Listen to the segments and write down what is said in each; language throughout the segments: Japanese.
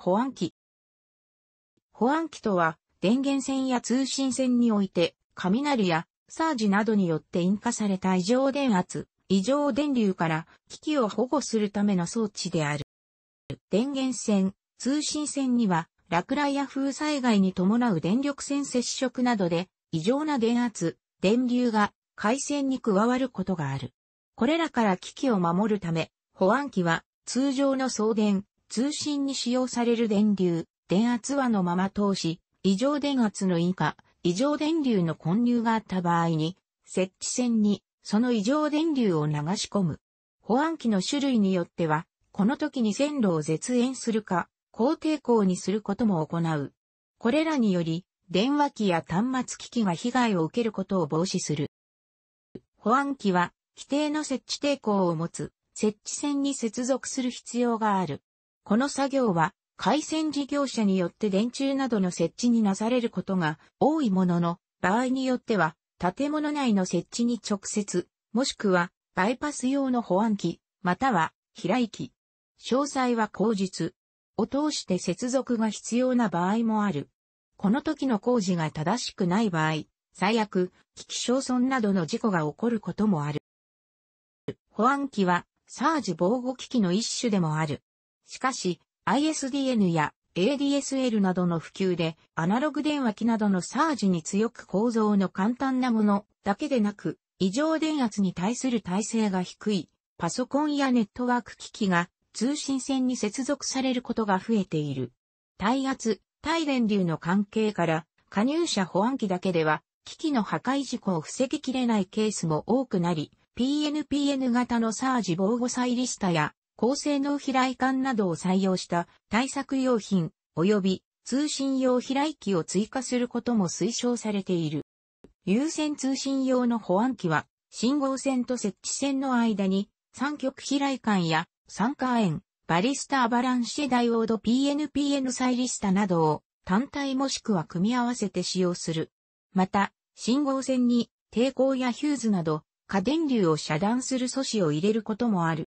保安機。保安機とは、電源線や通信線において、雷やサージなどによって引火された異常電圧、異常電流から機器を保護するための装置である。電源線、通信線には、落雷や風災害に伴う電力線接触などで、異常な電圧、電流が回線に加わることがある。これらから機器を守るため、保安機は通常の送電、通信に使用される電流、電圧はのまま通し、異常電圧の以下、異常電流の混入があった場合に、設置線にその異常電流を流し込む。保安器の種類によっては、この時に線路を絶縁するか、高抵抗にすることも行う。これらにより、電話機や端末機器が被害を受けることを防止する。保安器は、規定の設置抵抗を持つ、設置線に接続する必要がある。この作業は回線事業者によって電柱などの設置になされることが多いものの、場合によっては建物内の設置に直接、もしくはバイパス用の保安器、または開き。機。詳細は口述を通して接続が必要な場合もある。この時の工事が正しくない場合、最悪、危機器焼損などの事故が起こることもある。保安器は、サージ防護機器の一種でもある。しかし、ISDN や ADSL などの普及で、アナログ電話機などのサージに強く構造の簡単なものだけでなく、異常電圧に対する耐性が低い、パソコンやネットワーク機器が通信線に接続されることが増えている。耐圧、耐電流の関係から、加入者保安機だけでは、機器の破壊事故を防ぎきれないケースも多くなり、PNPN 型のサージ防護サイリスタや高性能飛来艦などを採用した対策用品及び通信用飛来機を追加することも推奨されている。優先通信用の保安機は信号線と設置線の間に三極飛来艦や三化塩、バリスタアバランシェダイオード PNPN サイリスタなどを単体もしくは組み合わせて使用する。また、信号線に抵抗やヒューズなど過電流を遮断する素子を入れることもある。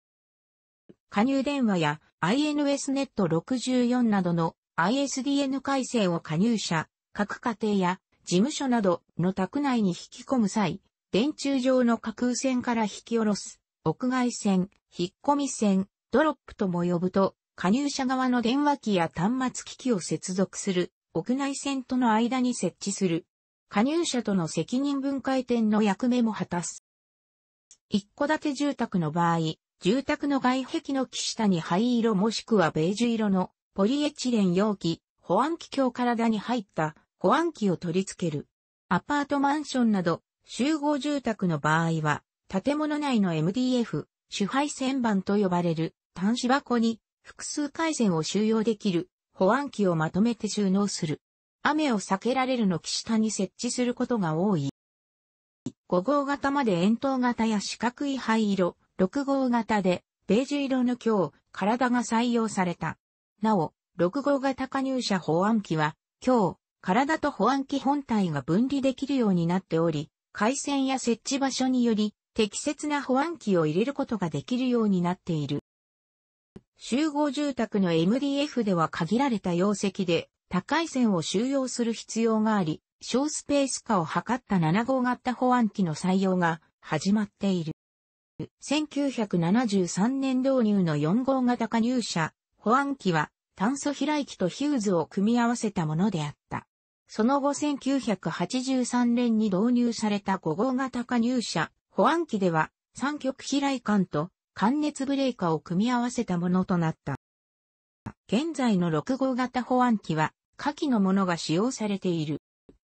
加入電話や INS ネット64などの ISDN 改正を加入者、各家庭や事務所などの宅内に引き込む際、電柱上の架空線から引き下ろす、屋外線、引っ込み線、ドロップとも呼ぶと、加入者側の電話機や端末機器を接続する、屋内線との間に設置する。加入者との責任分解点の役目も果たす。一戸建て住宅の場合、住宅の外壁の木下に灰色もしくはベージュ色のポリエチレン容器、保安器鏡体に入った保安器を取り付ける。アパートマンションなど集合住宅の場合は建物内の MDF、主配旋盤と呼ばれる端子箱に複数回線を収容できる保安器をまとめて収納する。雨を避けられるの木下に設置することが多い。5号型まで円筒型や四角い灰色、6号型で、ベージュ色の強、体が採用された。なお、6号型加入者保安機は、強、体と保安機本体が分離できるようになっており、回線や設置場所により、適切な保安機を入れることができるようになっている。集合住宅の MDF では限られた容積で高い線を収容する必要があり、小スペース化を図った7号型保安機の採用が始まっている。1973年導入の4号型加入車、保安機は炭素飛来機とヒューズを組み合わせたものであった。その後1983年に導入された5号型加入車、保安機では三極飛来管と関熱ブレーカーを組み合わせたものとなった。現在の6号型保安機は下記のものが使用されている。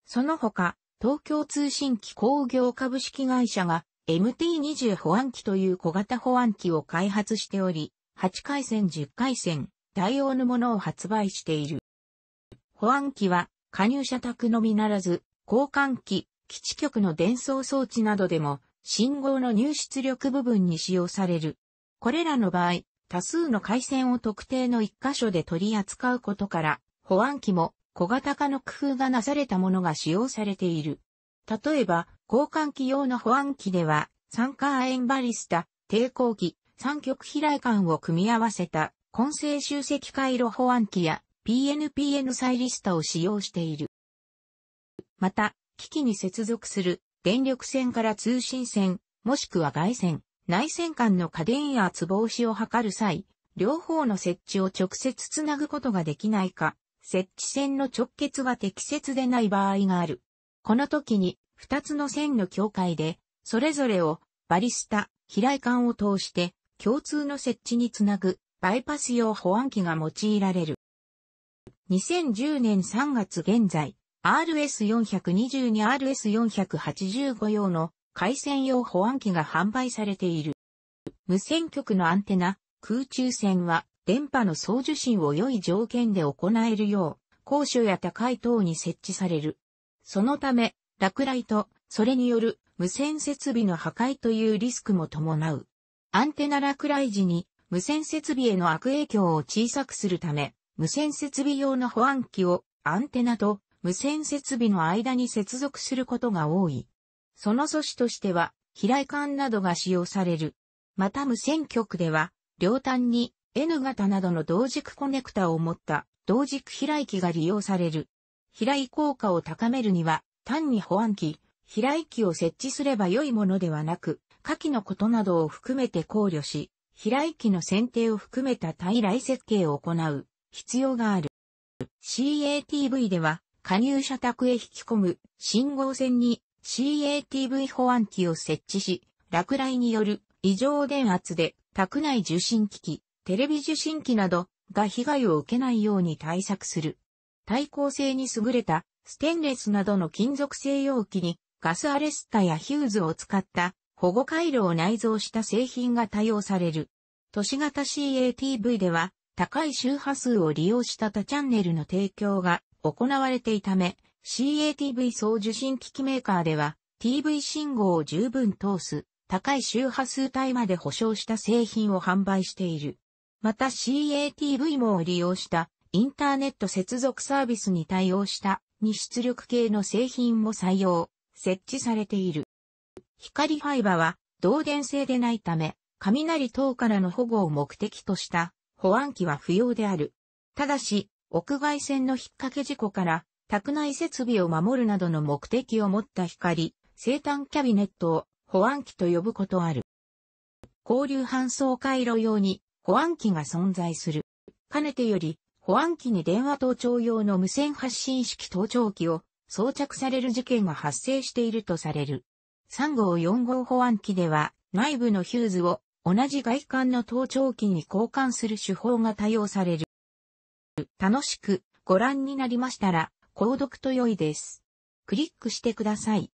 その他、東京通信機工業株式会社が MT20 保安機という小型保安機を開発しており、8回線10回線、対応のものを発売している。保安機は、加入者宅のみならず、交換機、基地局の伝送装置などでも、信号の入出力部分に使用される。これらの場合、多数の回線を特定の一箇所で取り扱うことから、保安機も小型化の工夫がなされたものが使用されている。例えば、交換機用の保安機では、三カーエンバリスタ、抵抗機、三極飛来管を組み合わせた、混成集積回路保安機や PNPN サイリスタを使用している。また、機器に接続する電力線から通信線、もしくは外線、内線間の過電圧防止を図る際、両方の設置を直接つなぐことができないか、設置線の直結が適切でない場合がある。この時に二つの線の境界で、それぞれをバリスタ、飛来管を通して共通の設置につなぐバイパス用保安機が用いられる。2010年3月現在、RS422、RS485 用の回線用保安機が販売されている。無線局のアンテナ、空中線は電波の送受信を良い条件で行えるよう、高所や高い塔に設置される。そのため、落雷と、それによる無線設備の破壊というリスクも伴う。アンテナ落雷時に無線設備への悪影響を小さくするため、無線設備用の保安器をアンテナと無線設備の間に接続することが多い。その素子としては、飛来管などが使用される。また無線局では、両端に N 型などの同軸コネクタを持った同軸飛来機が利用される。飛来効果を高めるには、単に保安機、飛来機を設置すれば良いものではなく、下記のことなどを含めて考慮し、飛来機の選定を含めた対来設計を行う必要がある。CATV では、加入者宅へ引き込む信号線に CATV 保安機を設置し、落雷による異常電圧で宅内受信機器、テレビ受信機などが被害を受けないように対策する。対抗性に優れたステンレスなどの金属製容器にガスアレスタやヒューズを使った保護回路を内蔵した製品が多用される。都市型 CATV では高い周波数を利用した多チャンネルの提供が行われていため、CATV 送受信機器メーカーでは TV 信号を十分通す高い周波数帯まで保証した製品を販売している。また CATV も利用したインターネット接続サービスに対応したに出力系の製品も採用、設置されている。光ファイバは、導電性でないため、雷等からの保護を目的とした保安機は不要である。ただし、屋外線の引っ掛け事故から、宅内設備を守るなどの目的を持った光、生誕キャビネットを保安機と呼ぶことある。交流搬送回路用に保安機が存在する。かねてより保安機に電話盗聴用の無線発信式盗聴器を装着される事件が発生しているとされる。3号4号保安機では内部のヒューズを同じ外観の盗聴器に交換する手法が多用される。楽しくご覧になりましたら、購読と良いです。クリックしてください。